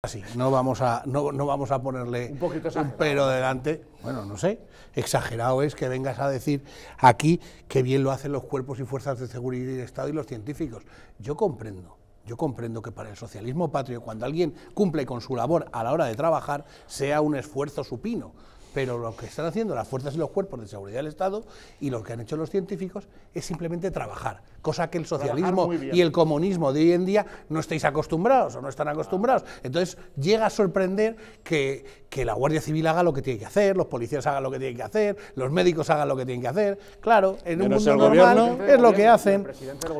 Así, no vamos a, no, vamos a ponerle un, pero delante. Bueno, no sé, exagerado es que vengas a decir aquí que bien lo hacen los cuerpos y fuerzas de seguridad y de Estado y los científicos. Yo comprendo, yo comprendo que para el socialismo patrio, cuando alguien cumple con su labor a la hora de trabajar, sea un esfuerzo supino. Pero lo que están haciendo las fuerzas y los cuerpos de seguridad del Estado y lo que han hecho los científicos es simplemente trabajar, cosa que el socialismo y el comunismo de hoy en día no estáis acostumbrados o no están acostumbrados. Entonces llega a sorprender que, la Guardia Civil haga lo que tiene que hacer, los policías hagan lo que tienen que hacer, los médicos hagan lo que tienen que hacer. Claro, en un mundo normal es lo que hacen.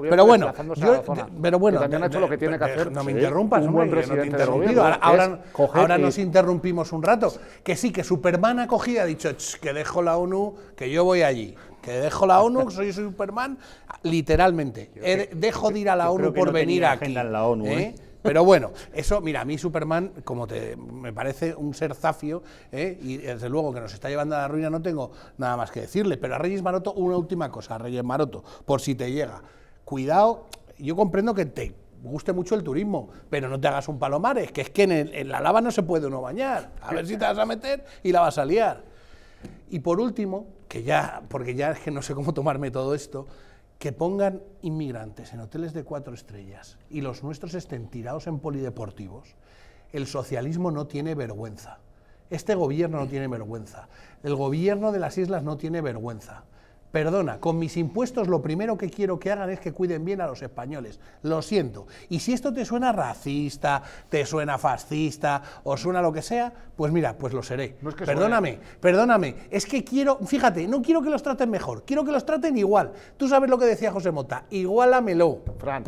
Pero bueno, yo, pero bueno, también han hecho lo que tiene que hacer. No me interrumpas, no te he Ahora, ahora, nos interrumpimos un rato. Que sí, que Superman cogida ha dicho que dejo la ONU, que yo voy allí, que dejo la ONU, que soy Superman, literalmente. dejo de ir a la ONU por venir aquí. la ¿eh? ¿eh? Pero bueno, eso, mira, a mí Superman, como te, me parece un ser zafio, ¿eh? y desde luego que nos está llevando a la ruina, no tengo nada más que decirle. Pero a Reyes Maroto, una última cosa, a Reyes Maroto, por si te llega. Cuidado, yo comprendo que te guste mucho el turismo, pero no te hagas un palomares, que es que en, la lava no se puede uno bañar. A ver si te vas a meter y la vas a liar. Y por último, que ya, porque ya es que no sé cómo tomarme todo esto, que pongan inmigrantes en hoteles de cuatro estrellas y los nuestros estén tirados en polideportivos, el socialismo no tiene vergüenza. Este gobierno no tiene vergüenza. El gobierno de las islas no tiene vergüenza. Perdona, con mis impuestos lo primero que quiero que hagan es que cuiden bien a los españoles. Lo siento. Y si esto te suena racista, te suena fascista o suena lo que sea, pues mira, pues lo seré. perdóname, perdóname. Es que quiero, fíjate, no quiero que los traten mejor, quiero que los traten igual. Tú sabes lo que decía José Mota, igualamelo. Fran.